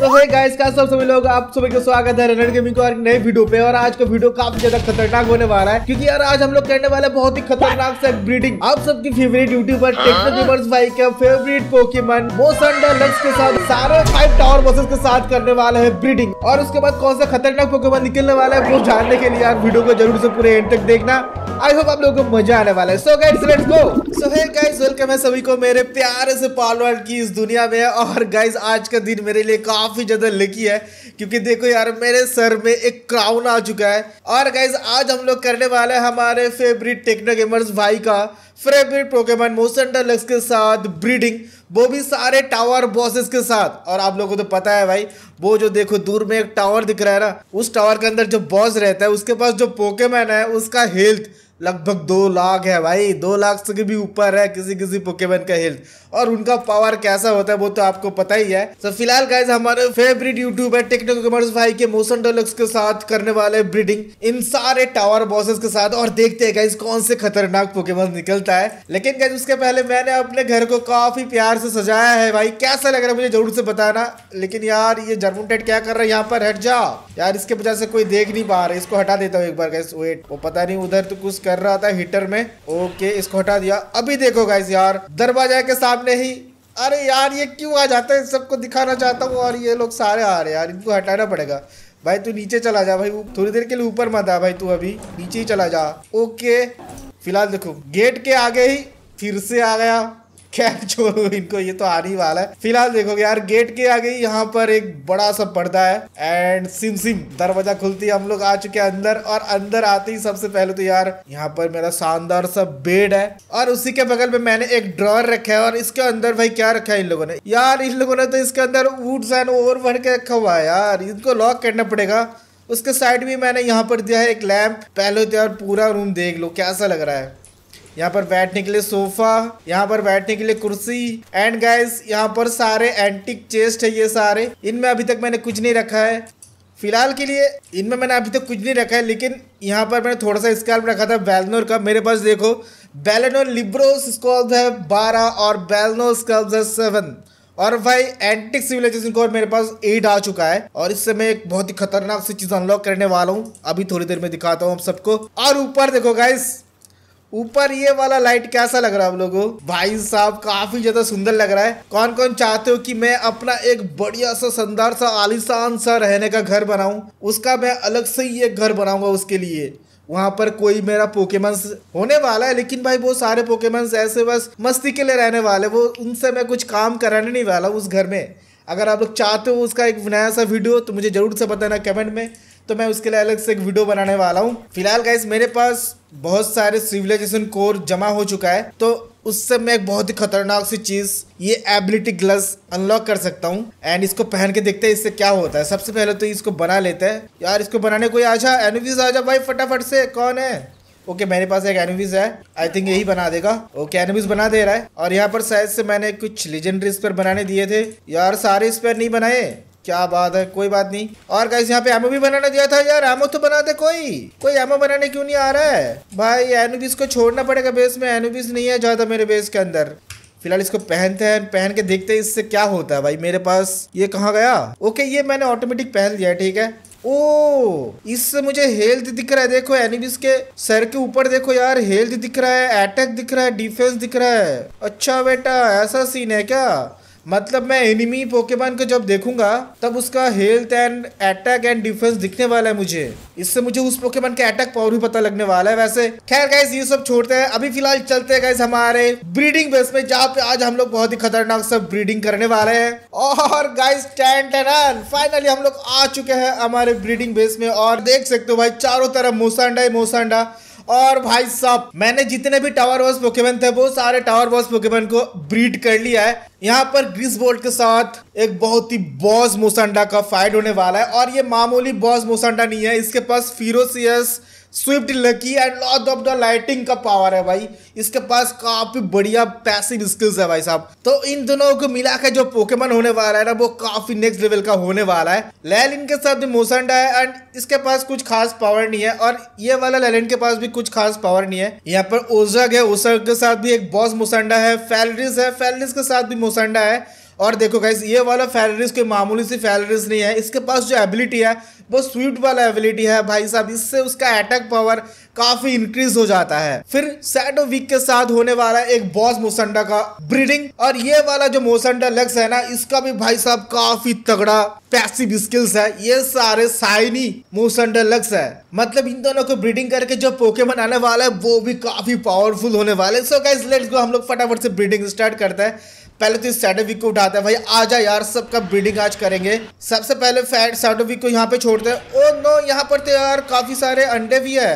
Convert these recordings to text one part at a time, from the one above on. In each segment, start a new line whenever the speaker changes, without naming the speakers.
तो hey guys का सब सभी लोग आप सभी का स्वागत है रनर गेमिंग को एक नए वीडियो पे और आज का वीडियो काफी ज्यादा खतरनाक होने वाला है क्योंकि यार आज हम लोग करने वाले बहुत ही खतरनाक से ब्रीडिंग आप सबकी फेवरेट यूट्यूबर टेक्नोगेमर्स भाई का फेवरेट पोकेमन मोसन डलक्स के साथ सारे फाइव टावर बॉसेस के साथ करने वाले है ब्रीडिंग और उसके बाद कौन सा खतरनाक पोकेमन निकलने वाला है वो जानने के लिए यार वीडियो को जरूर से पूरे एंड तक देखना आई होप आप लोगों को मजा आने वाला है so guys let's go so hey guys welcome है सभी को मेरे प्यारे से पालवाल की इस दुनिया में और गाइस आज का दिन मेरे लिए काफी काफ़ी ज़्यादा लकी है क्योंकि देखो यार मेरे सर में एक क्राउन आ चुका है और गाइज आज हम लोग करने वाले हैं हमारे फेवरेट टेक्नो गेमर्स भाई का फेवरेट प्रोकेमन मोशन डलक्स के साथ ब्रीडिंग वो भी सारे टावर बॉसेस के साथ और आप लोगों को तो पता है भाई वो जो देखो दूर में एक टावर दिख रहा है ना उस टावर के अंदर जो बॉस रहता है उसके पास जो पोकेमैन है उसका हेल्थ लगभग दो लाख है भाई दो लाख से भी ऊपर है किसी किसी पोकेमन का हेल्थ और उनका पावर कैसा होता है वो तो आपको पता ही है तो फिलहाल गाइज हमारे फेवरेट यूट्यूबर टेक्नोकॉमर्स भाई के मोशन डोलक्स के साथ करने वाले ब्रीडिंग इन सारे टावर बॉसेस के साथ और देखते हैं गाइज कौन से खतरनाक पोकेमन निकलता है लेकिन गाइज उसके पहले मैंने अपने घर को काफी प्यार से सजाया है भाई कैसा लग रहा है मुझे जरूर से बताना लेकिन यार ये जर्मन टेट क्या कर रहा है यहाँ पर हट जाओ यार इसके वजह से कोई देख नहीं पा रहा है इसको हटा देता हूँ एक बार गैस वेट वो पता नहीं उधर तो कुछ कर रहा था हीटर में ओके इसको हटा दिया अभी देखो गाइस यार दरवाजा के सामने ही अरे यार ये क्यों आ जाता है सबको दिखाना चाहता हूँ और ये लोग सारे आ रहे हैं यार इनको हटाना पड़ेगा भाई तू नीचे चला जा भाई थोड़ी देर के लिए ऊपर मत आ भाई तू अभी नीचे ही चला जा ओके फिलहाल देखो गेट के आगे ही फिर से आ गया कैब छोड़ो इनको ये तो आने वाला है फिलहाल देखोगे यार गेट के आगे यहाँ पर एक बड़ा सा पर्दा है एंड सिम सिम दरवाजा खुलती है हम लोग आ चुके हैं अंदर और अंदर आते ही सबसे पहले तो यार यहाँ पर मेरा शानदार सा बेड है और उसी के बगल में मैंने एक ड्रॉर रखा है और इसके अंदर भाई क्या रखा है इन लोगों ने यार इन लोगों ने तो इसके अंदर वुड्स एंड ओवर भर के रखा हुआ है यार इनको लॉक करना पड़ेगा उसके साइड भी मैंने यहाँ पर दिया है एक लैम्प पहले तो यार पूरा रूम देख लो कैसा लग रहा है यहाँ पर बैठने के लिए सोफा यहाँ पर बैठने के लिए कुर्सी एंड गाइस यहाँ पर सारे एंटिक चेस्ट है ये सारे इनमें अभी तक मैंने कुछ नहीं रखा है फिलहाल के लिए इनमें मैंने अभी तक कुछ नहीं रखा है लेकिन यहाँ पर मैंने थोड़ा सा स्कैल्प रखा था बैलनोर का मेरे पास देखो बैलनोर लिब्रोस स्कॉल्स है बारह और बैलनोर स्कॉल्स है सेवन और भाई एंटिक सिविलाइजेशन को मेरे पास एट आ चुका है और इससे मैं एक बहुत ही खतरनाक सी चीज अनलॉक करने वाला हूँ अभी थोड़ी देर में दिखाता हूँ आप सबको और ऊपर देखो गाइस ऊपर ये वाला लाइट कैसा लग रहा है आप लोगों भाई साहब काफी ज्यादा सुंदर लग रहा है कौन कौन चाहते हो कि मैं अपना एक बढ़िया सा शानदार सा आलिशान सा रहने का घर बनाऊं उसका मैं अलग से ही एक घर बनाऊंगा उसके लिए वहाँ पर कोई मेरा पोकेमंस होने वाला है लेकिन भाई वो सारे पोकेमंस ऐसे बस मस्ती के लिए रहने वाले वो उनसे मैं कुछ काम कराने नहीं वाला उस घर में अगर आप लोग चाहते हो उसका एक नया सा वीडियो तो मुझे ज़रूर से बताना कमेंट में तो मैं उसके लिए अलग से एक वीडियो बनाने वाला हूँ फिलहाल गाइज मेरे पास बहुत सारे सिविलाइजेशन कोर जमा हो चुका है तो उससे मैं एक बहुत ही खतरनाक सी चीज़ ये एबिलिटी ग्लव्स अनलॉक कर सकता हूँ एंड इसको पहन के देखते हैं इससे क्या होता है सबसे पहले तो इसको बना लेते हैं यार इसको बनाने कोई आजा एनवीज आजा भाई फटाफट से कौन है ओके okay, मेरे पास एक एनिमीज है आई थिंक यही बना देगा ओके okay, एनिमीज बना दे रहा है और यहाँ पर शायद से मैंने कुछ लेजेंडरी स्पेयर बनाने दिए थे यार सारे स्पेयर नहीं बनाए क्या बात है कोई बात नहीं और गाइस यहाँ पे एमओ भी बनाना दिया था यार एमओ तो बना दे कोई कोई एमओ बनाने क्यों नहीं आ रहा है भाई एनुबिस को छोड़ना पड़ेगा बेस में एनुबिस नहीं है ज्यादा मेरे बेस के अंदर फिलहाल इसको पहनते हैं पहन के देखते हैं इससे क्या होता है भाई मेरे पास ये कहाँ गया ओके ये मैंने ऑटोमेटिक पहन दिया ठीक है ओ oh, इससे मुझे हेल्थ दिख रहा है देखो एनिमिस के सर के ऊपर देखो यार हेल्थ दिख रहा है अटैक दिख रहा है डिफेंस दिख रहा है अच्छा बेटा ऐसा सीन है क्या मतलब मैं एनिमी पोकेमॉन को जब देखूंगा तब उसका health and attack and defence दिखने वाला है मुझे इससे मुझे उस पोकेमॉन के अटैक पावर भी पता लगने वाला है वैसे खैर गाइज ये सब छोड़ते हैं अभी फिलहाल चलते हैं गाइज हमारे ब्रीडिंग बेस में जहाँ पे आज हम लोग बहुत ही खतरनाक सब ब्रीडिंग करने वाले है और गाइज टेन फाइनली हम लोग आ चुके हैं हमारे ब्रीडिंग बेस में और देख सकते हो भाई चारों तरफ मोसांडा ही मोसांडा और भाई साहब मैंने जितने भी टावर वॉस पोकेमन थे वो सारे टावर वॉस पोकेमन को ब्रीड कर लिया है यहाँ पर ग्रीस बोल्ट के साथ एक बहुत ही बॉस मोसंडा का फाइट होने वाला है और ये मामूली बॉस मोसंडा नहीं है इसके पास ferocious swift lucky and lot of the lightning का पावर है भाई इसके पास काफी बढ़िया पैसिव स्किल्स है भाई साहब तो इन दोनों को मिला के जो पोकेमन होने वाला है ना वो काफी नेक्स्ट लेवल का होने वाला है लैलिन के साथ मोसंडा है एंड इसके पास कुछ खास पावर नहीं है और ये वाला लैलिन के पास भी कुछ खास पावर नहीं है यहाँ पर ओजग है ओसर्ग के साथ भी एक बॉस मोसंडा है फेलरिस है फेलरिस के साथ भी मोसंडा है और देखो गाइज ये वाला फैलरिस कोई मामूली सी फैलरिस नहीं है इसके पास जो एबिलिटी है वो स्वीट वाला एबिलिटी है भाई साहब इससे उसका अटैक पावर काफी इंक्रीज हो जाता है फिर सैटो वीक के साथ होने वाला एक बॉस मोसंडा का ब्रीडिंग और ये वाला जो मोसंडा लेक्स है ना इसका भी भाई साहब काफी तगड़ा पैसिव स्किल्स है ये सारे साइनी मोसंडा लेक्स है मतलब इन दोनों को ब्रीडिंग करके जो पोकेमन आने वाला है वो भी काफी पावरफुल होने वाले सो गाइस लेट्स गो हम लोग फटाफट से ब्रीडिंग स्टार्ट करते हैं पहले तो इस सैडोविक को उठाता है भाई आजा यार सबका ब्रीडिंग आज करेंगे सबसे पहले फैट सैडोविक को यहाँ पे छोड़ते हैं ओ नो यहाँ पर तो यार काफ़ी सारे अंडे भी है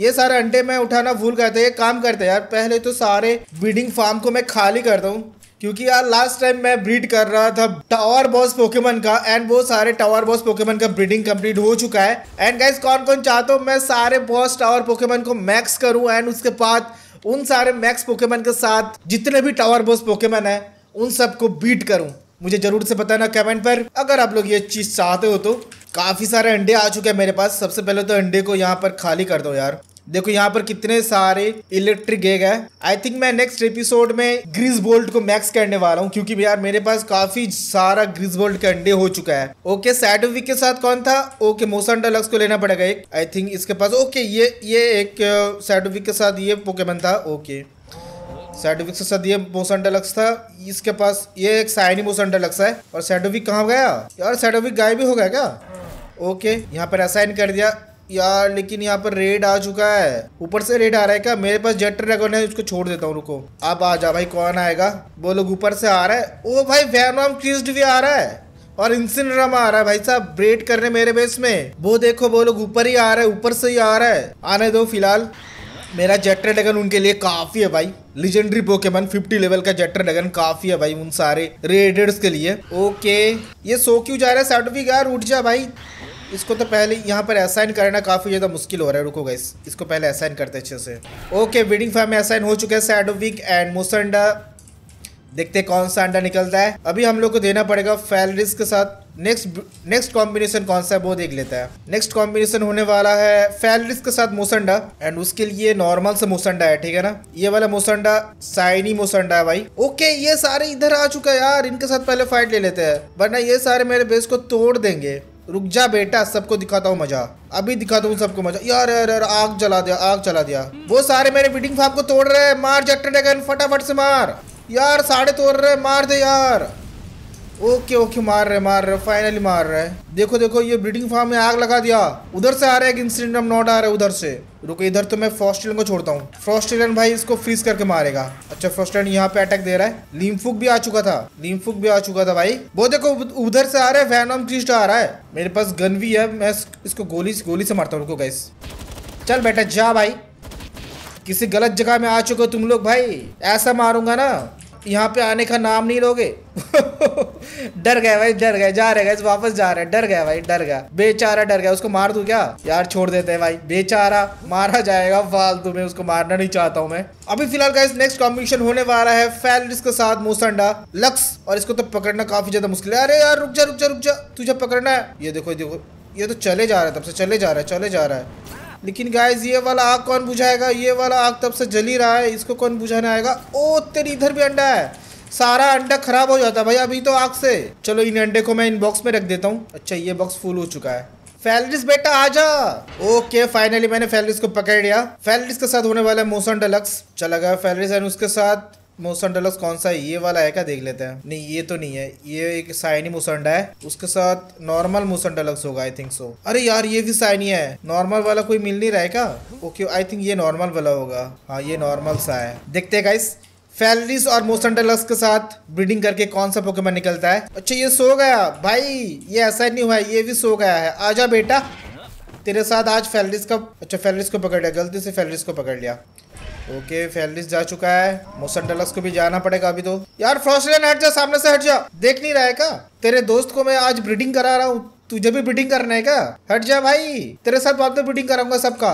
ये सारे अंडे मैं उठाना भूल गया था ये काम करते यार पहले तो सारे ब्रीडिंग फार्म को मैं खाली करता हूँ क्योंकि यार लास्ट टाइम मैं ब्रीड कर रहा था टावर बॉस पोकेमन का एंड वो सारे टावर बॉस पोकेमन का ब्रीडिंग कंप्लीट हो चुका है एंड गाइस कौन कौन चाहता हूँ मैं सारे बॉस टावर पोकेमन को मैक्स करूँ एंड उसके बाद उन सारे मैक्स पोकेमन के साथ जितने भी टावर बॉस पोकेमन है उन सबको बीट करूं मुझे ज़रूर से बताना कमेंट पर अगर आप लोग ये चीज़ चाहते हो तो काफ़ी सारे अंडे आ चुके हैं मेरे पास सबसे पहले तो अंडे को यहाँ पर खाली कर दो यार देखो यहाँ पर कितने सारे इलेक्ट्रिक एग है आई थिंक मैं नेक्स्ट एपिसोड में ग्रीस बोल्ट को मैक्स करने वाला हूँ क्योंकि यार मेरे पास काफी सारा ग्रीस बोल्ट के अंडे हो चुका है ओके सैडोविक के साथ कौन था ओके मोसन डलक्स को लेना पड़ेगा एक आई थिंक इसके पास ओके ये ये एक सैडोविक uh, के साथ ये पोकेमन था ओके सैडोविक से सदी मोशन डेलक्स था इसके पास ये एक साइनी मोशन डेलक्स है और सैडोविक कहाँ गया यार सैडोविक गायब भी हो गया क्या ओके यहाँ पर असाइन कर दिया यार लेकिन यहाँ पर रेड आ चुका है ऊपर से रेड आ रहा है क्या मेरे पास जेट ड्रैगन है उसको छोड़ देता हूँ रुको अब आ जा भाई कौन आएगा वो लोग ऊपर से आ रहा है ओ भाई वैनॉम क्रिस्ट भी आ रहा है और इंसिन आ रहा है भाई साहब ब्रेड कर रहे मेरे बेस में वो देखो वो लोग ऊपर ही आ रहा है ऊपर से ही आ रहा है आने दो फिलहाल मेरा जेटर डगन उनके लिए काफ़ी है भाई लेजेंडरी पोकेमन 50 लेवल का जेटर डगन काफ़ी है भाई उन सारे रेडर्स के लिए ओके ये सो क्यों जा रहा है सेट भी यार उठ जा भाई इसको तो पहले यहाँ पर असाइन करना काफ़ी ज़्यादा मुश्किल हो रहा है रुको गाइस इसको पहले असाइन करते अच्छे से ओके विडिंग फार्म में असाइन हो चुका है सैड विक एंड मोसंडा देखते कौन सा अंडा निकलता है अभी हम लोग को देना पड़ेगा फैलरिस के साथ नेक्स्ट नेक्स्ट कॉम्बिनेशन कौन सा है वो देख लेता है नेक्स्ट कॉम्बिनेशन होने वाला है फैलरिस के साथ मोसंडा एंड उसके लिए नॉर्मल से मोसंडा है ठीक है ना ये वाला मोसंडा साइनी मोसंडा है भाई ओके ये सारे इधर आ चुका है यार इनके साथ पहले फाइट ले लेते हैं वरना ये सारे मेरे बेस को तोड़ देंगे रुक जा बेटा सबको दिखाता हूँ मजा अभी दिखाता हूँ सबको मजा यार यार यार आग जला दिया आग जला दिया वो सारे मेरे बिल्डिंग फार्म को तोड़ रहे हैं मार जेक्टर फटाफट से मार यार साढ़े तोड़ रहे मार दे यार ओके ओके मार रहे मार रहे फाइनली मार रहे देखो देखो ये ब्रीडिंग फार्म में आग लगा दिया उधर से आ रहा है एक इंसिडेंट हम नॉट आ रहे उधर से रुको इधर तो मैं फ्रॉस्टेलियन को छोड़ता हूँ फ्रॉस्टेलियन भाई इसको फ्रीज करके मारेगा अच्छा फ्रॉस्टेलियन यहाँ पे अटैक दे रहा है लिम्फुक भी आ चुका था लिम्फुक भी आ चुका था भाई वो देखो उधर से आ रहा है वैनम क्रिस्ट आ रहा है मेरे पास गन भी है मैं इसको गोली गोली से मारता हूँ रुको गैस चल बेटा जा भाई किसी गलत जगह में आ चुके हो तुम लोग भाई ऐसा मारूंगा ना यहाँ पे आने का नाम नहीं लोगे डर गया भाई डर गए जा रहे गए वापस जा रहे डर गया भाई डर गया बेचारा डर गया उसको मार दू क्या यार छोड़ देते हैं भाई बेचारा मारा जाएगा फालतू में उसको मारना नहीं चाहता हूँ मैं अभी फिलहाल का नेक्स्ट कॉम्बिनेशन होने वाला है फैल के साथ मोसंडा लक्स और इसको तो पकड़ना काफी ज्यादा मुश्किल है अरे यार रुक जा रुक जा रुक जा तुझे पकड़ना है ये देखो देखो ये तो चले जा रहा है तब से चले जा रहा है चले जा रहा है लेकिन गाइज ये वाला आग कौन बुझाएगा ये वाला आग तब से जली रहा है इसको कौन बुझाने आएगा ओ तेरी इधर भी अंडा है सारा अंडा खराब हो जाता है भाई अभी तो आग से चलो इन अंडे को मैं इन बॉक्स में रख देता हूँ अच्छा ये बॉक्स फुल हो चुका है फैलरिस बेटा आजा ओके फाइनली मैंने फैलरिस को पकड़ लिया फैलरिस के साथ होने वाला है मोसन डलक्स चला गया फैलरिस एंड उसके साथ मुसंडा कौन सा है ये वाला है क्या देख लेते हैं नहीं ये तो नहीं है ये एक साइनी मुसंडा है उसके साथ नॉर्मल मुसंडा होगा आई थिंक सो अरे यार ये भी साइनी है नॉर्मल वाला कोई मिल नहीं रहा है क्या ओके आई थिंक ये नॉर्मल वाला होगा हाँ ये नॉर्मल सा है देखते है गाइस फैलरिस और मोसंडलस के साथ ब्रीडिंग करके कौन सा पोकेमोन निकलता है अच्छा ये सो गया भाई ये ऐसा नहीं हुआ ये भी सो गया है आ बेटा तेरे साथ आज फैलरिस का अच्छा फैलरिस को पकड़ लिया गलती से फैलरिस को पकड़ लिया ओके फेलिस जा चुका है मोसन डलस को भी जाना पड़ेगा अभी तो यार फ्रॉस्टलैंड हट जा सामने से हट जा देख नहीं रहा है क्या तेरे दोस्त को मैं आज ब्रीडिंग करा रहा हूँ तुझे भी ब्रीडिंग करना है क्या हट जा भाई तेरे साथ बाद में ब्रीडिंग कराऊंगा सबका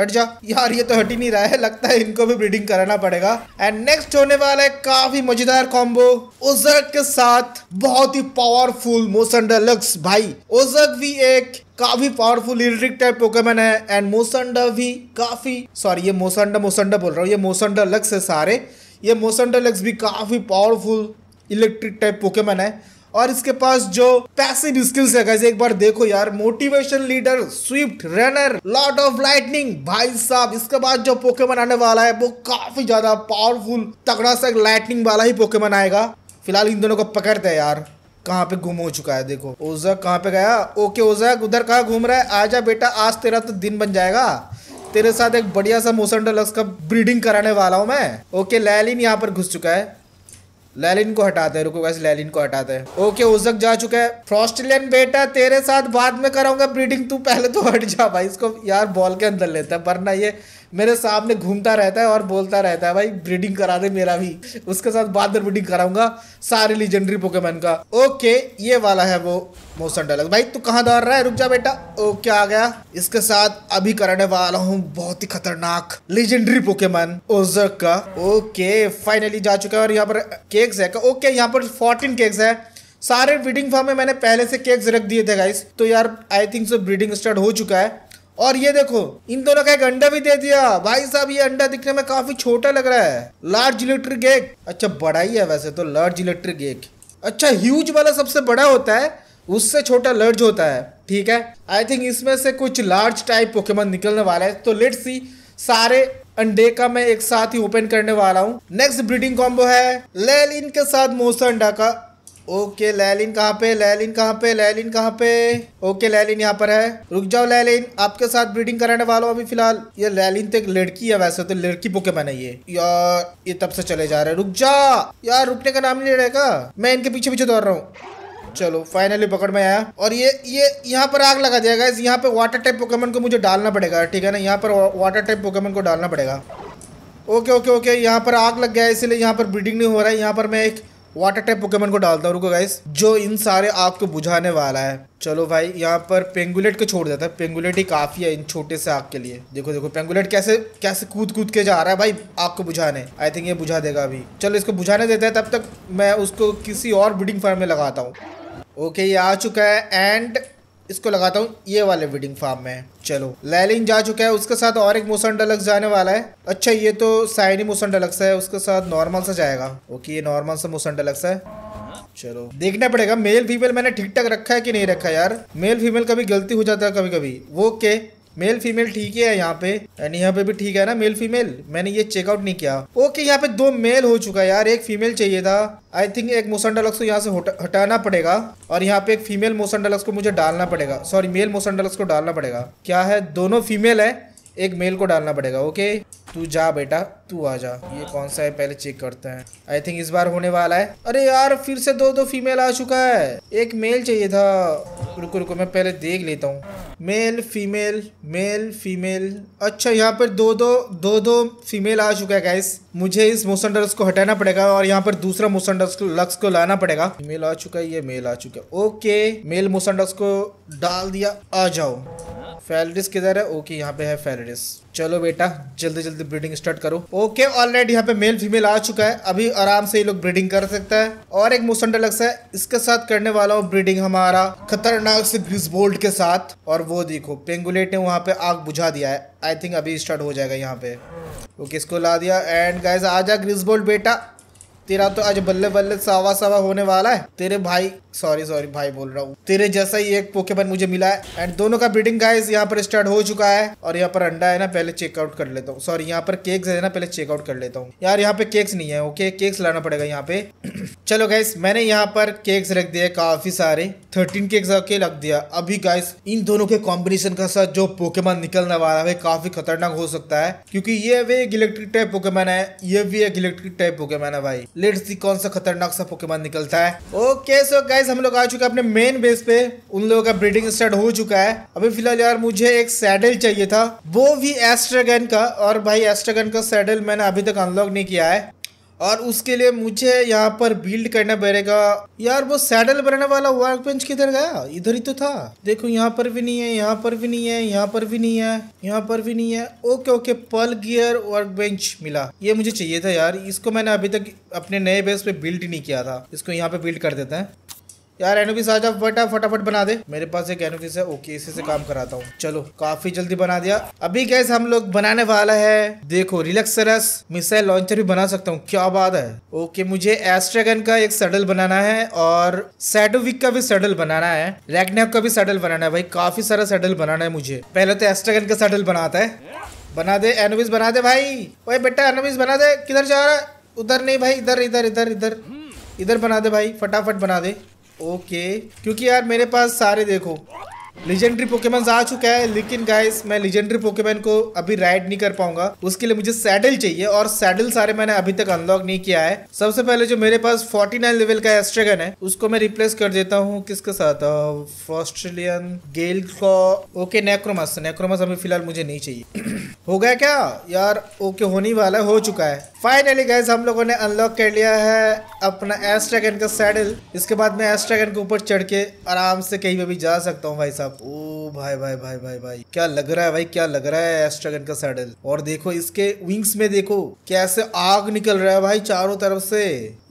हट जा यार ये तो हट ही नहीं रहा है लगता है इनको भी ब्रीडिंग कराना पड़ेगा एंड नेक्स्ट होने वाला है काफी मजेदार कॉम्बो ओजर्क के साथ बहुत ही पावरफुल मोशन डेलक्स भाई ओजर्क भी एक काफी पावरफुल इलेक्ट्रिक टाइप पोकेमन है एंड मोसंडा भी काफी सॉरी ये मोसंडा मोसंडा बोल रहा हूँ ये मोसंडा लक्स है सारे ये मोसंडा लक्स भी काफी पावरफुल इलेक्ट्रिक टाइप पोकेमन है और इसके पास जो पैसिव स्किल्स है एक बार देखो यार motivation leader swift runner lord of lightning भाई साहब इसके बाद जो पोकेमन आने वाला है वो काफी ज्यादा पावरफुल तगड़ा सा लाइटनिंग वाला ही पोकेमन आएगा फिलहाल इन दोनों को पकड़ते हैं यार कहाँ पे गुम हो चुका है देखो ओजक कहाँ पे गया ओके ओजक उधर कहाँ घूम रहा है आजा बेटा आज तेरा तो दिन बन जाएगा तेरे साथ एक बढ़िया सा मोसन डलक्स का ब्रीडिंग कराने वाला हूँ मैं ओके लैलिन यहाँ पर घुस चुका है लेलिन को हटाते हैं रुको कैसे लेलिन को हटाते हैं ओके उजक जा चुका है फ्रॉस्टिलियन बेटा तेरे साथ बाद में कराऊंगा ब्रीडिंग तू पहले तो हट जा भाई इसको यार बॉल के अंदर लेता है वरना ये मेरे सामने घूमता रहता है और बोलता रहता है भाई ब्रीडिंग करा दे मेरा भी उसके साथ बादर ब्रीडिंग कराऊंगा सारे लीजेंडरी पोकेमैन का ओके ये वाला है वो मोशन डायलॉग भाई तू कहाँ दौड़ रहा है रुक जा बेटा ओके आ गया इसके साथ अभी करने वाला हूँ बहुत ही खतरनाक लीजेंडरी पोकेमैन ओजक का ओके फाइनली जा चुका है और यहाँ पर केक्स है ओके यहाँ पर फोर्टीन केक्स है सारे ब्रीडिंग फार्म में मैंने पहले से केक्स रख दिए थे गाइस तो यार I think so breeding start हो चुका है और ये देखो इन दोनों का एक अंडा भी दे दिया भाई साहब ये अंडा दिखने में काफी छोटा लग रहा है लार्ज इलेक्ट्रिक गेक अच्छा बड़ा ही है वैसे तो लार्ज इलेक्ट्रिक गेक अच्छा ह्यूज वाला सबसे बड़ा होता है उससे छोटा लर्ज होता है ठीक है आई थिंक इसमें से कुछ लार्ज टाइप पोकेमन निकलने वाला है तो लेट सी सारे अंडे का मैं एक साथ ही ओपन करने वाला हूँ नेक्स्ट ब्रीडिंग कॉम्बो है लेलिन के साथ मोसा अंडा का ओके लैलिन कहाँ पे लैलिन कहाँ पे लैलिन कहाँ पे ओके लैलिन यहाँ पर है रुक जाओ लैलिन आपके साथ ब्रीडिंग कराने वाला हूँ अभी फिलहाल ये लैलिन तो एक लड़की है वैसे तो लड़की बुके मैंने ये यार ये तब से चले जा रहे रुक जा यार रुकने का नाम नहीं रहेगा मैं इनके पीछे पीछे दौड़ रहा हूँ चलो फाइनली पकड़ में आया और ये ये यहाँ पर आग लगा जाएगा गया यहाँ पे वाटर टाइप पोकेमन को मुझे डालना पड़ेगा ठीक है ना यहाँ पर वाटर टाइप पोकेमन को डालना पड़ेगा ओके ओके ओके यहाँ पर आग लग गया है इसीलिए यहाँ पर ब्रीडिंग नहीं हो रहा है यहाँ पर मैं एक वाटर टाइप पोकेमन को डालता हूँ रुको गाइस जो इन सारे आग को बुझाने वाला है चलो भाई यहाँ पर पेंगुलेट को छोड़ देता है पेंगुलेट ही काफ़ी है इन छोटे से आग के लिए देखो देखो पेंगुलेट कैसे कैसे कूद कूद के जा रहा है भाई आग को बुझाने आई थिंक ये बुझा देगा अभी चलो इसको बुझाने देता है तब तक मैं उसको किसी और ब्रीडिंग फार्म में लगाता हूँ ओके ये आ चुका है एंड इसको लगाता हूँ ये वाले ब्रीडिंग फार्म में चलो लैलिंग जा चुका है उसके साथ और एक मोशन डलक्स जाने वाला है अच्छा ये तो साइनी मोशन डलक्स है उसके साथ नॉर्मल सा जाएगा ओके ये नॉर्मल सा मोशन डलक्स है चलो देखना पड़ेगा मेल फीमेल मैंने ठीक ठाक रखा है कि नहीं रखा यार मेल फीमेल कभी गलती हो जाता है कभी कभी वो के मेल फीमेल ठीक है यहाँ पे एंड यहाँ पे भी ठीक है ना मेल फीमेल मैंने ये चेकआउट नहीं किया ओके यहाँ पे दो मेल हो चुका है यार एक फीमेल चाहिए था आई थिंक एक मोशन डलक्स को यहाँ से हटाना पड़ेगा और यहाँ पे एक फीमेल मोशन डलक्स को मुझे डालना पड़ेगा सॉरी मेल मोशन डलक्स को डालना पड़ेगा क्या है दोनों फीमेल है एक मेल को डालना पड़ेगा ओके तू जा बेटा तू आ जा ये कौन सा है पहले चेक करते हैं आई थिंक इस बार होने वाला है अरे यार फिर से दो दो फीमेल आ चुका है एक मेल चाहिए था रुको रुको मैं पहले देख लेता हूँ मेल फीमेल मेल फीमेल अच्छा यहाँ पर दो दो दो दो फीमेल आ चुका है गाइस मुझे इस मोशन डर्स को हटाना पड़ेगा और यहाँ पर दूसरा मोशन डर्स को लक्स को लाना पड़ेगा मेल आ चुका है ये मेल आ चुका है ओके मेल मोशन डर्स को डाल दिया आ जाओ फेलरिस किधर है ओके यहाँ पे है फेलरिस चलो बेटा जल्दी जल्दी ब्रीडिंग स्टार्ट करो ओके ऑलरेडी यहाँ पे मेल फीमेल आ चुका है अभी आराम से ये लोग ब्रीडिंग कर सकता है और एक मुसंडा डलक्स है इसके साथ करने वाला हूँ ब्रीडिंग हमारा खतरनाक से बोल्ट के साथ और वो देखो पेंगुलेट ने वहाँ पे आग बुझा दिया है आई थिंक अभी स्टार्ट हो जाएगा यहाँ पे ओके इसको ला दिया एंड गाइज आ जा बोल्ट बेटा तेरा तो आज बल्ले बल्ले सावा सावा होने वाला है तेरे भाई सॉरी सॉरी भाई बोल रहा हूँ तेरे जैसा ही एक पोकेबन मुझे मिला है एंड दोनों का ब्रीडिंग गाइस यहाँ पर स्टार्ट हो चुका है और यहाँ पर अंडा है ना पहले चेकआउट कर लेता हूँ सॉरी यहाँ पर केक्स है ना पहले चेकआउट कर लेता हूँ यार यहाँ पे केक्स नहीं है ओके केक्स लाना पड़ेगा यहाँ पे चलो गाइस मैंने यहाँ पर केक्स रख दिया काफी सारे थर्टीन केक्स के रख दिया अभी गाइस इन दोनों के कॉम्बिनेशन का साथ जो पोकेमान निकलने वाला है काफी खतरनाक हो सकता है क्योंकि ये भी एक इलेक्ट्रिक टाइप पोकेमैन है ये भी एक इलेक्ट्रिक टाइप पोकेमैन है भाई लेट्स सी कौन सा खतरनाक सा पोकेमॉन निकलता है ओके सो गाइज हम लोग आ चुके हैं अपने मेन बेस पे उन लोगों का ब्रीडिंग स्टार्ट हो चुका है अभी फिलहाल यार मुझे एक सैडल चाहिए था वो भी एस्ट्रागन का और भाई एस्ट्रागन का सैडल मैंने अभी तक अनलॉक नहीं किया है और उसके लिए मुझे यहाँ पर बिल्ड करना पड़ेगा यार वो सैडल बनाने वाला वर्क बेंच किधर गया इधर ही तो था देखो यहाँ पर भी नहीं है यहाँ पर भी नहीं है यहाँ पर भी नहीं है यहाँ पर भी नहीं है okay okay pal gear work bench मिला ये मुझे चाहिए था यार इसको मैंने अभी तक अपने नए बेस पे बिल्ड नहीं किया था इसको यहाँ पे बिल्ड कर देते हैं यार एनोफिस आ जा फटा फटाफट बना दे मेरे पास एक एनोफिस है ओके इसी से काम कराता हूँ चलो काफी जल्दी बना दिया अभी गैस हम लोग बनाने वाला है देखो रिलेक्सरस मिसाइल लॉन्चर भी बना सकता हूँ क्या बात है ओके मुझे एस्ट्रेगन का एक सडल बनाना है और सैडोविक का भी सडल बनाना है रेगनेक का भी सडल बनाना है भाई काफी सारा सडल बनाना है मुझे पहले तो एस्ट्रेगन का सडल बनाता है बना दे एनोविस बना दे भाई ओए बेटा एनोविस बना दे किधर जा रहा है उधर नहीं भाई इधर इधर इधर इधर इधर बना दे भाई फटाफट बना दे ओके क्योंकि यार मेरे पास सारे देखो लेजेंडरी पोकेमन आ चुका है लेकिन गाइस मैं लेजेंडरी पोकेमन को अभी राइड नहीं कर पाऊंगा उसके लिए मुझे सैडल चाहिए और सैडल सारे मैंने अभी तक अनलॉक नहीं किया है सबसे पहले जो मेरे पास 49 लेवल का एस्ट्रेगन है उसको मैं रिप्लेस कर देता हूँ किसके साथ ऑस्ट्रेलियन गेल ओके नेक्रोमस नेक्रोमस अभी फिलहाल मुझे नहीं चाहिए हो गया क्या यार ओके होने वाला हो चुका है फाइनली गाइज हम लोगों ने अनलॉक कर लिया है अपना एस्ट्रेगन का सैडल इसके बाद मैं एस्ट्रेगन के ऊपर चढ़ के आराम से कहीं पे भी जा सकता हूँ भाई साहब ओ भाई भाई भाई भाई भाई क्या लग रहा है भाई क्या लग रहा है एस्ट्रागन का सैडल और देखो इसके विंग्स में देखो कैसे आग निकल रहा है भाई चारों तरफ से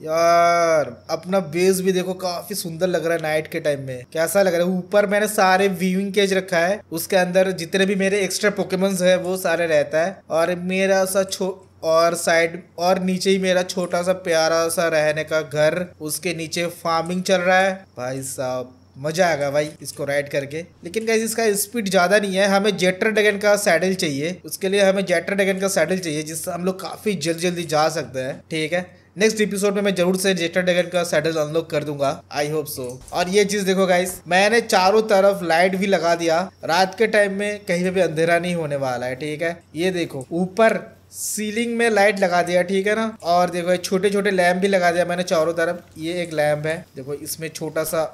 यार अपना बेस भी देखो काफी सुंदर लग रहा है नाइट के टाइम में कैसा लग रहा है ऊपर मैंने सारे व्यूइंग केज रखा है उसके अंदर जितने भी मेरे एक्स्ट्रा पोकेमन है वो सारे रहता है और मेरा सा छो और साइड और नीचे ही मेरा छोटा सा प्यारा सा रहने का घर उसके नीचे फार्मिंग चल रहा है भाई साहब मज़ा आएगा भाई इसको राइड करके लेकिन गाइज इसका स्पीड ज़्यादा नहीं है हमें जेटर डगन का सैडल चाहिए उसके लिए हमें जेटर डगन का सैडल चाहिए जिससे हम लोग काफ़ी जल्दी जल्दी जा सकते हैं ठीक है नेक्स्ट एपिसोड में मैं जरूर से जेटर डेगन का सैडल अनलॉक कर दूंगा आई होप सो और ये चीज देखो गाइस मैंने चारों तरफ लाइट भी लगा दिया रात के टाइम में कहीं पे भी अंधेरा नहीं होने वाला है ठीक है ये देखो ऊपर सीलिंग में लाइट लगा दिया ठीक है ना और देखो छोटे छोटे लैम्प भी लगा दिया मैंने चारों तरफ ये एक लैम्प है देखो इसमें छोटा सा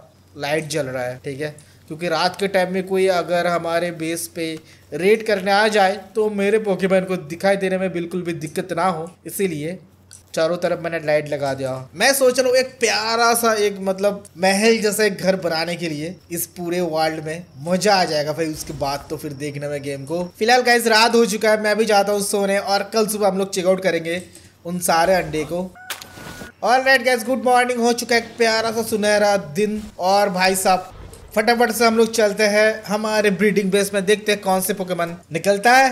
लाइट जल रहा है ठीक है क्योंकि रात के टाइम में कोई अगर हमारे बेस पे रेड करने आ जाए तो मेरे पोकेमैन को दिखाई देने में बिल्कुल भी दिक्कत ना हो इसीलिए चारों तरफ मैंने लाइट लगा दिया मैं सोच रहा हूँ एक प्यारा सा एक मतलब महल जैसा एक घर बनाने के लिए इस पूरे वर्ल्ड में मजा आ जाएगा भाई उसके बाद तो फिर देखने में गेम को फिलहाल गाइज रात हो चुका है मैं भी जाता हूँ सोने और कल सुबह हम लोग चेकआउट करेंगे उन सारे अंडे को all right guys good morning हो चुका है प्यारा सा सुनहरा दिन और भाई साहब फटाफट से हम लोग चलते हैं हमारे ब्रीडिंग बेस में देखते हैं कौन से पोकेमन निकलता है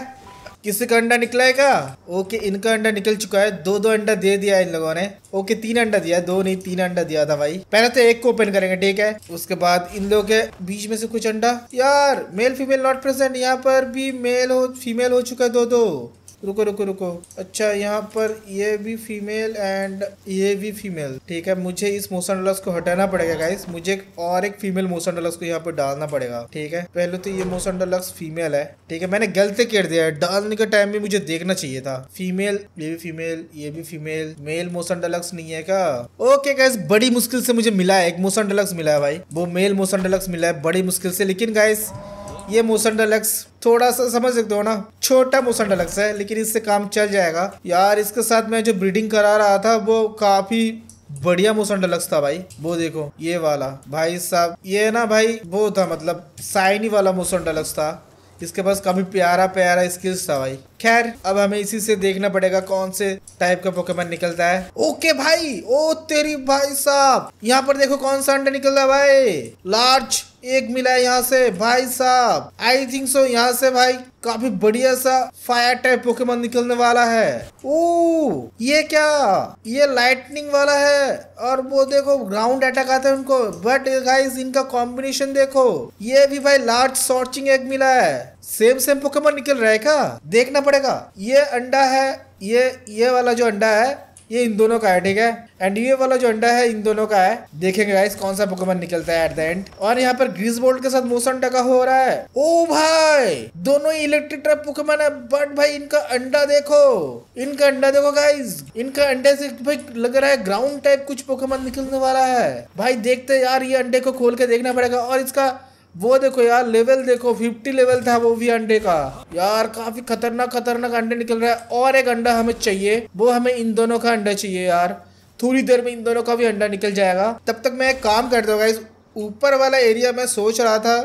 किसी का अंडा निकलेगा ओके इनका अंडा निकल चुका है दो दो अंडा दे दिया इन लोगों ने ओके तीन अंडा दिया दो नहीं तीन अंडा दिया था भाई पहले तो एक को ओपन करेंगे ठीक है उसके बाद इन लोगों के बीच में से कुछ अंडा यार मेल फीमेल नॉट प्रेजेंट यहाँ पर भी मेल हो फीमेल हो चुका है दो दो रुको रुको रुको अच्छा यहाँ पर ये भी फीमेल एंड ये भी फीमेल ठीक है मुझे इस मोशन डलस को हटाना पड़ेगा गाइस मुझे और एक फीमेल मोशन डलस को यहाँ पर डालना पड़ेगा ठीक है पहले तो ये मोशन डलक्स फीमेल है ठीक है मैंने गलती कर दिया है डालने का टाइम भी मुझे देखना चाहिए था फीमेल ये भी फीमेल ये भी फीमेल मेल मोशन डलक्स नहीं है क्या ओके गाइस बड़ी मुश्किल से मुझे मिला है एक मोशन डलक्स मिला है भाई वो मेल मोशन डलक्स मिला है बड़ी मुश्किल से लेकिन गाइस ये मोशन डलक्स थोड़ा सा समझ सकते हो ना छोटा मोशन डलक्स है लेकिन इससे काम चल जाएगा यार इसके साथ मैं जो ब्रीडिंग करा रहा था वो काफी बढ़िया मोशन डलक्स था भाई वो देखो ये वाला भाई साहब ये ना भाई वो था मतलब साइनी वाला मोसन डलक्स था इसके पास काफी प्यारा प्यारा स्किल्स था भाई खैर अब हमें इसी से देखना पड़ेगा कौन से टाइप का पोकेमन निकलता है ओके भाई ओ तेरी भाई साहब यहाँ पर देखो कौन सा अंडा निकल रहा है भाई लार्ज एक मिला है यहाँ से भाई साहब आई थिंक सो यहाँ से भाई काफी बढ़िया सा फायर टाइप पोकेमन निकलने वाला है ओ ये क्या ये लाइटनिंग वाला है और वो देखो ग्राउंड अटैक आता है उनको बट गाइस इनका कॉम्बिनेशन देखो ये भी भाई लार्ज सॉर्चिंग एग मिला है सेम सेम पोकेमोन निकल रहा है क्या देखना पड़ेगा ये अंडा है ये ये वाला जो अंडा है ये इन दोनों का है ठीक है एंड ये वाला जो अंडा है इन दोनों का है देखेंगे गाइस कौन सा पोकेमोन निकलता है एट द एंड और यहाँ पर ग्रीस बोल्ट के साथ मोशन टका हो रहा है ओ भाई दोनों इलेक्ट्रिक ट्रैप पोकेमोन है बट भाई इनका अंडा देखो इनका अंडा देखो गाइस इनका अंडे से भाई लग रहा है ग्राउंड टाइप कुछ पोकेमोन निकलने वाला है भाई देखते यार ये अंडे को खोल के देखना पड़ेगा और इसका वो देखो यार लेवल देखो 50 लेवल था वो भी अंडे का यार काफी खतरनाक खतरनाक अंडे निकल रहा है और एक अंडा हमें चाहिए वो हमें इन दोनों का अंडा चाहिए यार थोड़ी देर में इन दोनों का भी अंडा निकल जाएगा तब तक मैं एक काम कर दूँगा इस ऊपर वाला एरिया मैं सोच रहा था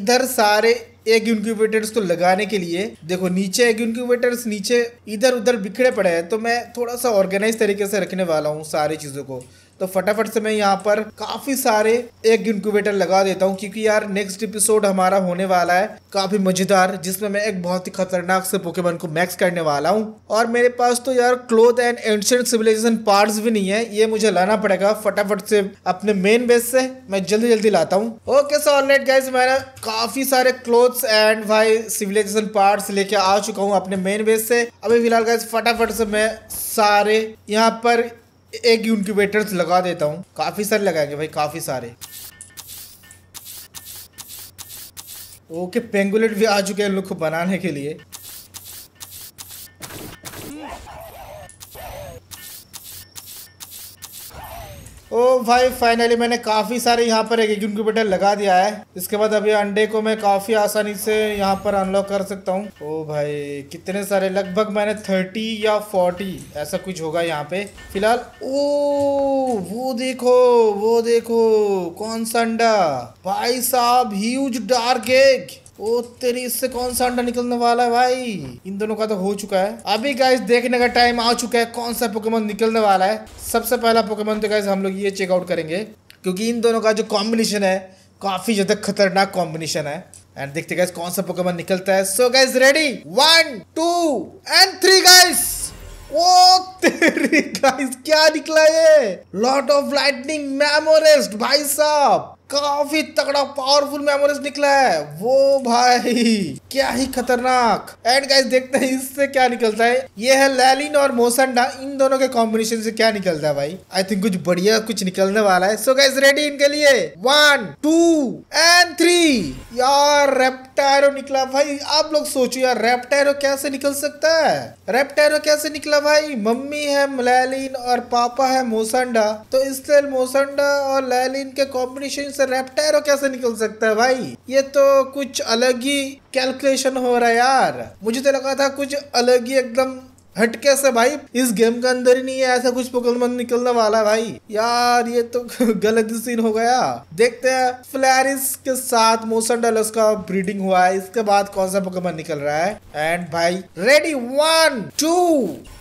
इधर सारे एग इनक्यूबेटर्स को लगाने के लिए देखो नीचे एग इनक्यूबेटर्स नीचे इधर उधर बिखरे पड़े हैं तो मैं थोड़ा सा ऑर्गेनाइज तरीके से रखने वाला हूँ सारी चीज़ों को तो फटाफट से मैं यहाँ पर काफी सारे एक इंक्यूबेटर लगा देता हूँ क्योंकि यार नेक्स्ट एपिसोड हमारा होने वाला है काफी मजेदार जिसमें मैं एक बहुत ही खतरनाक से पोकेमन को मैक्स करने वाला हूँ और मेरे पास तो यार cloth and ancient civilisation parts भी नहीं है ये मुझे लाना पड़ेगा फटाफट से अपने मेन बेस से मैं जल्दी जल्दी लाता हूँ ओके सो ऑलराइट गाइज मैंने काफी सारे क्लोथ्स एंड भाई सिविलाइजेशन पार्ट लेके आ चुका हूँ अपने मेन बेस से अभी फिलहाल गाइज फटाफट से मैं सारे यहाँ पर एक इनक्यूबेटर्स लगा देता हूँ काफ़ी सारे लगाएंगे भाई काफ़ी सारे ओके पेंगुलेट भी आ चुके हैं लुक बनाने के लिए ओ भाई फाइनली मैंने काफ़ी सारे यहाँ पर एक एक इनक्यूबेटर लगा दिया है इसके बाद अभी अंडे को मैं काफ़ी आसानी से यहाँ पर अनलॉक कर सकता हूँ ओ भाई कितने सारे लगभग मैंने थर्टी या फोर्टी ऐसा कुछ होगा यहाँ पे फिलहाल ओ वो देखो वो देखो कौन सा अंडा भाई साहब ह्यूज डार्क एग ओ तेरी इससे कौन सा अंडा निकलने वाला है भाई इन दोनों का तो हो चुका है अभी गाइस देखने का टाइम आ चुका है कौन सा पोकेमोन निकलने वाला है सबसे पहला पोकेमोन तो गाइस हम लोग ये चेकआउट करेंगे क्योंकि इन दोनों का जो कॉम्बिनेशन है काफी ज्यादा खतरनाक कॉम्बिनेशन है एंड देखते गाइस कौन सा पोकेमोन निकलता है so guys ready one two and three guys ओ तेरी गाइस क्या निकला ये लॉट ऑफ लाइटनिंग मेमोरेस्ट भाई साहब काफी तगड़ा पावरफुल मेमोरीज निकला है वो भाई क्या ही खतरनाक एंड गाइस देखते हैं इससे क्या निकलता है ये है लैलिन और मोसंडा इन दोनों के कॉम्बिनेशन से क्या निकलता है भाई आई थिंक कुछ बढ़िया कुछ निकलने वाला है सो गाइस रेडी इनके लिए वन टू एंड थ्री यार रेप रैप्टायरो निकला भाई आप लोग सोचो यार रैप्टायरो कैसे निकल सकता है रैप्टायरो कैसे निकला भाई मम्मी है लैलिन और पापा है मोसंडा तो इसलिए मोसंडा और लैलिन के कॉम्बिनेशन से रैप्टायरो कैसे निकल सकता है भाई ये तो कुछ अलग ही कैलकुलेशन हो रहा है यार मुझे तो लगा था कुछ अलग ही एकदम हट कैसे भाई इस गेम के अंदर ही नहीं है ऐसा कुछ पोकेमोन निकलने वाला है भाई यार ये तो गलत सीन हो गया देखते हैं फ्लैरिस के साथ मोशन डेलस का ब्रीडिंग हुआ है इसके बाद कौन सा पोकेमोन निकल रहा है एंड भाई रेडी वन टू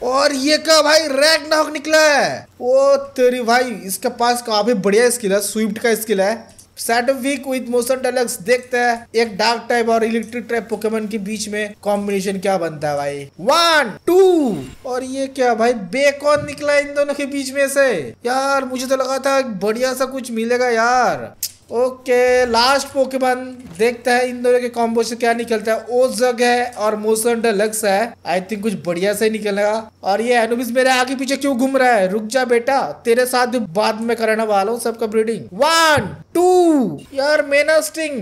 और ये का भाई रैग नॉक निकला है ओ तेरी भाई इसके पास काफी बढ़िया स्किल है स्विफ्ट का स्किल है सैटो वीक विद मोशन डेलक्स देखते हैं एक डार्क टाइप और इलेक्ट्रिक टाइप पोकेमन के बीच में कॉम्बिनेशन क्या बनता है भाई वन टू और ये क्या भाई बेकॉन निकला इन दोनों के बीच में से यार मुझे तो लगा था बढ़िया सा कुछ मिलेगा यार ओके लास्ट पोकेमन देखते हैं इन दोनों के कॉम्बो से क्या निकलता है ओ जग है और मोशन डलक्स है आई थिंक कुछ बढ़िया से ही निकलेगा और ये एनोबिस मेरे आगे पीछे क्यों घूम रहा है रुक जा बेटा तेरे साथ भी बाद में कराने वाला हूँ सबका ब्रीडिंग वन टू यार मेना स्टिंग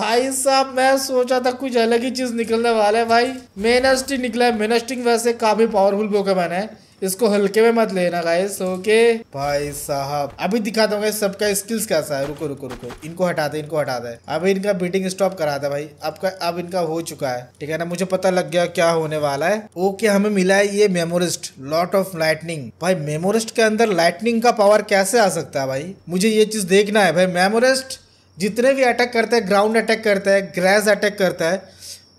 भाई साहब मैं सोचा था कुछ अलग ही चीज निकलने वाला है भाई मेना स्टिंग निकला है मेना स्टिंग वैसे काफी पावरफुल पोकेमन है इसको हल्के में मत लेना गाइस ओके भाई साहब अभी दिखा दूंगा सबका स्किल्स कैसा है रुको रुको रुको इनको हटाते इनको हटाते अभी इनका बीटिंग स्टॉप कराता भाई आपका अब इनका हो चुका है ठीक है ना मुझे पता लग गया क्या होने वाला है ओके हमें मिला है ये मेमोरिस्ट लॉट ऑफ लाइटनिंग भाई मेमोरिस्ट के अंदर लाइटनिंग का पावर कैसे आ सकता है भाई मुझे ये चीज देखना है भाई मेमोरिस्ट जितने भी अटैक करते हैं ग्राउंड अटैक करता है ग्रेस अटैक करता है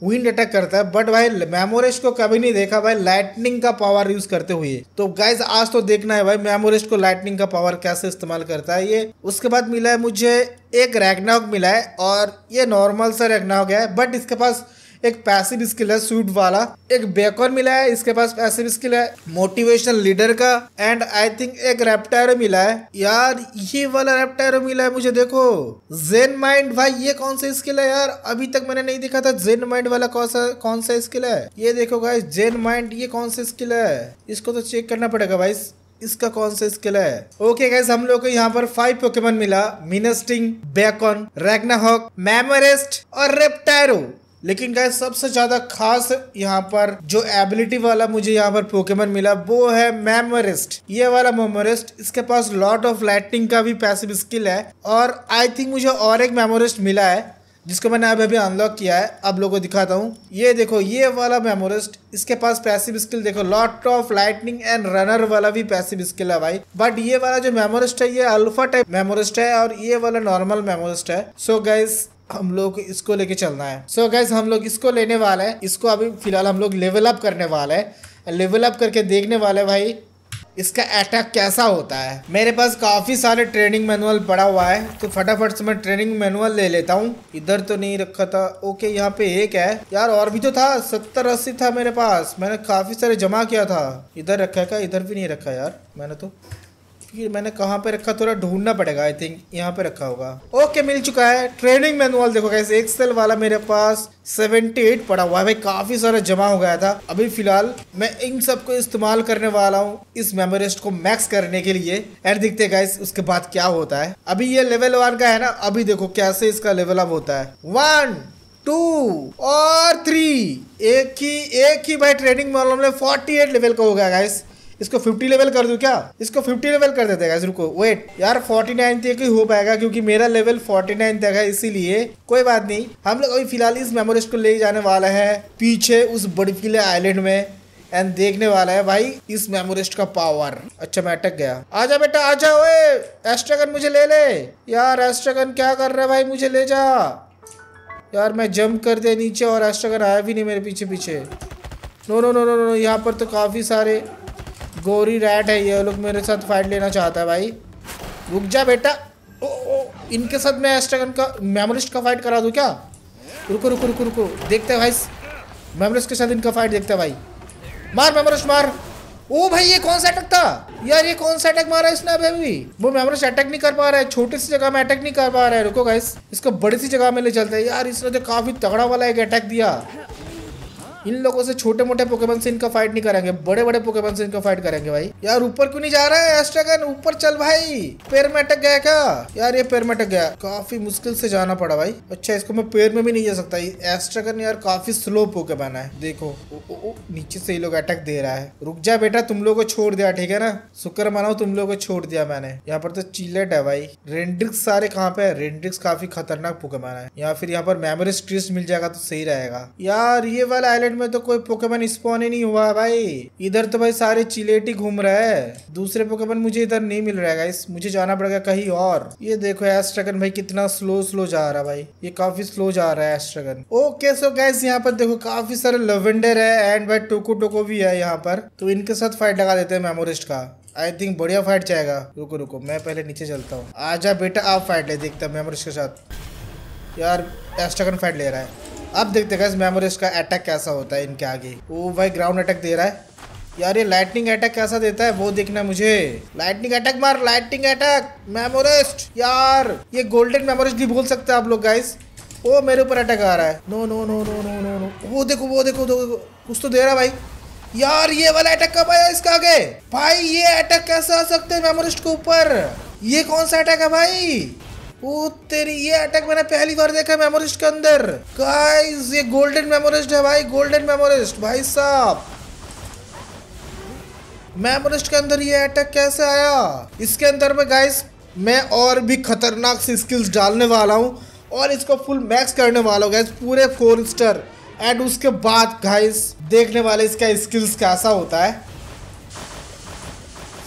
विंड अटैक करता है बट भाई मेमोरिस्ट को कभी नहीं देखा भाई लाइटनिंग का पावर यूज करते हुए तो गाइज आज तो देखना है भाई मेमोरिस्ट को लाइटनिंग का पावर कैसे इस्तेमाल करता है ये उसके बाद मिला है मुझे एक रेगनाग मिला है और ये नॉर्मल सा रेगनाग है बट इसके पास एक पैसिव स्किल है सूट वाला एक बेकर मिला है इसके पास पैसिव स्किल है मोटिवेशनल लीडर का एंड आई थिंक एक रेप्टायरो मिला है यार ये वाला रेप्टायरो मिला है मुझे देखो जेन माइंड भाई ये कौन सा स्किल है यार अभी तक मैंने नहीं देखा था जेन माइंड वाला कौन सा कौन सा स्किल है ये देखो गाइस जेन माइंड ये कौन सा स्किल है इसको तो चेक करना पड़ेगा भाई इसका कौन सा स्किल है ओके okay गैस हम लोग को यहाँ पर फाइव पोकेमन मिला मिनस्टिंग बेकॉन रेगनाहॉक मेमोरेस्ट और रेप्टायरो लेकिन गाय सबसे ज़्यादा खास यहाँ पर जो एबिलिटी वाला मुझे यहाँ पर पोकेमन मिला वो है मेमोरिस्ट ये वाला मेमोरिस्ट इसके पास लॉट ऑफ लाइटिंग का भी पैसिव स्किल है और आई थिंक मुझे और एक मेमोरिस्ट मिला है जिसको मैंने अभी अभी अनलॉक किया है आप लोगों को दिखाता हूँ ये देखो ये वाला मेमोरिस्ट इसके पास पैसिव स्किल देखो lot of lightning and runner वाला भी पैसिव स्किल है भाई बट ये वाला जो मेमोरिस्ट है ये अल्फा टाइप मेमोरिस्ट है और ये वाला नॉर्मल मेमोरिस्ट है सो so गाइस हम लोग इसको लेके चलना है सो so गैस हम लोग इसको लेने वाले हैं इसको अभी फिलहाल हम लोग लेवल अप करने वाला है लेवल अप करके देखने वाले भाई इसका अटैक कैसा होता है मेरे पास काफ़ी सारे ट्रेनिंग मैनुअल पड़ा हुआ है तो फटाफट से मैं ट्रेनिंग मैनुअल ले लेता हूँ इधर तो नहीं रखा था ओके यहाँ पे एक है यार और भी तो था सत्तर अस्सी था मेरे पास मैंने काफ़ी सारे जमा किया था इधर रखा है क्या इधर भी नहीं रखा यार मैंने तो फिर मैंने कहाँ पे रखा थोड़ा ढूंढना पड़ेगा आई थिंक यहाँ पे रखा होगा ओके मिल चुका है ट्रेनिंग मैनुअल देखो कैसे एक्सेल वाला मेरे पास 78 पड़ा हुआ है भाई काफी सारा जमा हो गया था अभी फिलहाल मैं इन सब को इस्तेमाल करने वाला हूँ इस मेमोरिस्ट को मैक्स करने के लिए एंड दिखते गाइस उसके बाद क्या होता है अभी ये लेवल वन का है ना अभी देखो कैसे इसका लेवल अप होता है वन टू और थ्री एक ही एक ही भाई ट्रेनिंग मॉल फोर्टी एट लेवल का हो गया गाइस इसको फिफ्टी लेवल कर दूँ क्या इसको फिफ्टी लेवल कर देते हैं रुको वेट यार फोर्टी नाइन तक ही हो पाएगा क्योंकि मेरा लेवल फोर्टी नाइन तक है इसीलिए कोई बात नहीं हम लोग अभी फिलहाल इस मेमोरीज को ले जाने वाला है पीछे उस बड़फीले आइलैंड में एंड देखने वाला है भाई इस मेमोरिस्ट का पावर अच्छा मैं अटक गया आजा बेटा आजा ओए एस्ट्रागन मुझे ले ले यार एस्ट्रागन क्या कर रहा है भाई मुझे ले जा यार मैं जंप कर दिया नीचे और एस्ट्रागन आया भी नहीं मेरे पीछे पीछे no no no no no यहाँ पर तो काफ़ी सारे गोरी रैट है ये लोग मेरे साथ फाइट लेना चाहता है भाई रुक जा बेटा ओ, ओ इनके साथ मैं एस्ट्रागन का मेमोरिस्ट का फाइट करा दूँ क्या रुको रुको रुको रुको देखते हैं भाई मेमोरिस्ट के साथ इनका फाइट देखते हैं भाई मार मेमोरिस्ट मार ओ भाई ये कौन सा अटक था यार ये कौन सा अटैक मारा इसने अभी अभी वो मेमोरिस्ट अटैक नहीं कर पा रहा है छोटी सी जगह में अटैक नहीं कर पा रहा है रुको गाइस इसको बड़ी सी जगह में ले चलते हैं यार इसने तो काफी तगड़ा वाला एक अटैक दिया इन लोगों से छोटे मोटे पोकेमन से इनका फाइट नहीं करेंगे बड़े बड़े पोकेमन से इनका फाइट करेंगे भाई यार ऊपर क्यों नहीं जा रहा है एस्ट्रागन ऊपर चल भाई पैर में अटक गया क्या यार ये पैर में अटक गया काफी मुश्किल से जाना पड़ा भाई अच्छा इसको मैं पैर में भी नहीं जा सकता एस्ट्रागन यार काफी स्लो पोकेमन है देखो ओ, ओ, ओ, नीचे से ये लोग अटक दे रहा है रुक जा बेटा तुम लोग को छोड़ दिया ठीक है ना शुक्र मनाओ तुम लोग को छोड़ दिया मैंने यहाँ पर तो चिलेट है भाई रेंड्रिक्स सारे कहाँ पे है रेंड्रिक्स काफी खतरनाक पोकेमन है या फिर यहाँ पर मेमोरी स्ट्रीस मिल जाएगा तो सही रहेगा यार ये वाला आइलैंड साइड में तो कोई पोकेमन स्पॉन ही नहीं हुआ है भाई इधर तो भाई सारे चिलेटी घूम रहा है दूसरे पोकेमन मुझे इधर नहीं मिल रहा है मुझे जाना पड़ेगा कहीं और ये देखो एस्ट्रगन भाई कितना स्लो स्लो जा रहा है भाई ये काफी स्लो जा रहा है एस्ट्रगन ओके सो गैस यहाँ पर देखो काफी सारे लवेंडर है एंड भाई टोको टोको भी है यहाँ पर तो इनके साथ फाइट लगा देते हैं मेमोरिस्ट का आई थिंक बढ़िया फाइट जाएगा रुको रुको मैं पहले नीचे चलता हूँ आजा बेटा आप फाइट ले देखता मेमोरिस्ट के साथ यार एस्ट्रगन फाइट ले रहा है अब देखते गए मेमोरीज का अटैक कैसा होता है इनके आगे ओ भाई ग्राउंड अटैक दे रहा है यार ये लाइटनिंग अटैक कैसा देता है वो देखना मुझे लाइटनिंग अटैक मार लाइटनिंग अटैक मेमोरिस्ट यार ये गोल्डन मेमोरिस्ट भी बोल सकते हैं आप लोग गाइस ओ मेरे ऊपर अटैक आ रहा है no no no no no no no वो देखो वो देखो देखो कुछ तो दे रहा भाई यार ये वाला अटैक कब आया इसका आगे भाई ये अटैक कैसे आ सकते है मेमोरिस्ट के ऊपर ये कौन सा अटैक है भाई तेरी ये अटैक मैंने पहली बार देखा है मेमोरिस्ट के अंदर गाइस ये गोल्डन मेमोरिस्ट है भाई गोल्डन मेमोरिस्ट भाई साहब मेमोरिस्ट के अंदर ये अटैक कैसे आया इसके अंदर में गाइस मैं और भी खतरनाक सी स्किल्स डालने वाला हूँ और इसको फुल मैक्स करने वाला हूँ गाइस पूरे फोर स्टार एंड उसके बाद गाइस देखने वाले इसका स्किल्स कैसा होता है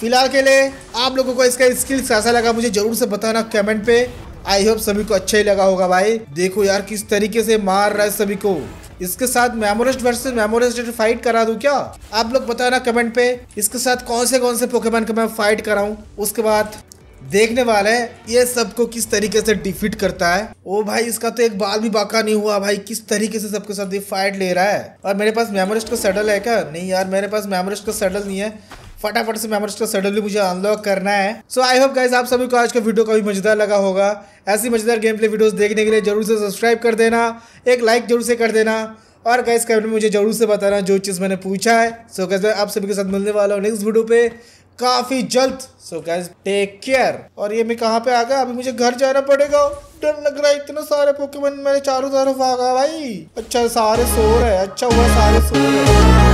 फिलहाल के लिए आप लोगों को इसका स्किल कैसा लगा मुझे जरूर से बताना कमेंट पे आई होप सभी को अच्छा ही लगा होगा भाई देखो यार किस तरीके से मार रहा है सभी को इसके साथ मेमोरिस्ट वर्सेस मेमोरेस्ट फाइट करा दू क्या आप लोग बताना कमेंट पे इसके साथ कौन से कौन से पोकेमैन का मैं फाइट कराऊ उसके बाद देखने वाला है ये सबको किस तरीके से डिफीट करता है ओ भाई इसका तो एक बाल भी बाका नहीं हुआ भाई किस तरीके से सबके साथ ये फाइट ले रहा है और मेरे पास मेमोरिस्ट का सेटल है क्या नहीं यार मेरे पास मेमोरिस्ट का सेटल नहीं है फटाफट से मेमोरी का सडनली मुझे अनलॉक करना है सो आई होप गाइज आप सभी को आज का वीडियो काफी मजेदार लगा होगा ऐसी मजेदार गेम प्ले वीडियोस देखने के लिए जरूर से सब्सक्राइब कर देना एक लाइक जरूर से कर देना और गाइज कमेंट में मुझे जरूर से बताना जो चीज़ मैंने पूछा है सो so, गाइज मैं आप सभी के साथ मिलने वाला हूँ नेक्स्ट वीडियो पे काफ़ी जल्द सो गाइज टेक केयर और ये मैं कहाँ पे आ गया अभी मुझे घर जाना पड़ेगा डर लग रहा है इतना सारे पोकेमन मेरे चारों तरफ आ गया भाई अच्छा सारे सो रहे अच्छा हुआ सारे सो रहे